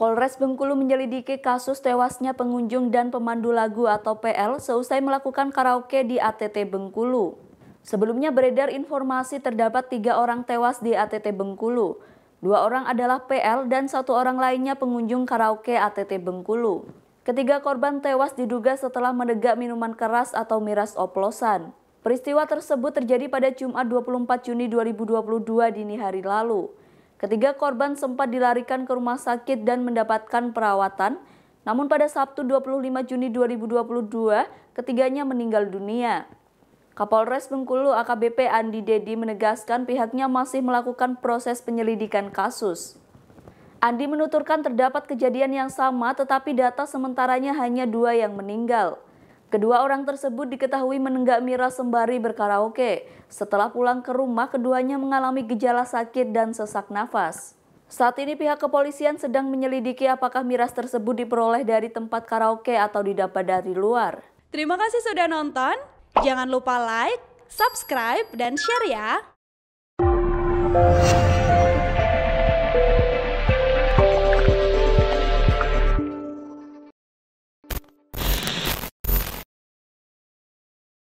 Polres Bengkulu menyelidiki kasus tewasnya pengunjung dan pemandu lagu atau PL seusai melakukan karaoke di ATT Bengkulu. Sebelumnya beredar informasi terdapat tiga orang tewas di ATT Bengkulu. Dua orang adalah PL dan satu orang lainnya pengunjung karaoke ATT Bengkulu. Ketiga korban tewas diduga setelah menegak minuman keras atau miras oplosan. Peristiwa tersebut terjadi pada Jumat 24 Juni 2022 dini hari lalu. Ketiga korban sempat dilarikan ke rumah sakit dan mendapatkan perawatan, namun pada Sabtu 25 Juni 2022, ketiganya meninggal dunia. Kapolres Bengkulu AKBP Andi Dedi menegaskan pihaknya masih melakukan proses penyelidikan kasus. Andi menuturkan terdapat kejadian yang sama tetapi data sementaranya hanya dua yang meninggal. Kedua orang tersebut diketahui menenggak miras sembari berkaraoke. Setelah pulang ke rumah, keduanya mengalami gejala sakit dan sesak nafas. Saat ini pihak kepolisian sedang menyelidiki apakah miras tersebut diperoleh dari tempat karaoke atau didapat dari luar. Terima kasih sudah nonton. Jangan lupa like, subscribe, dan share ya.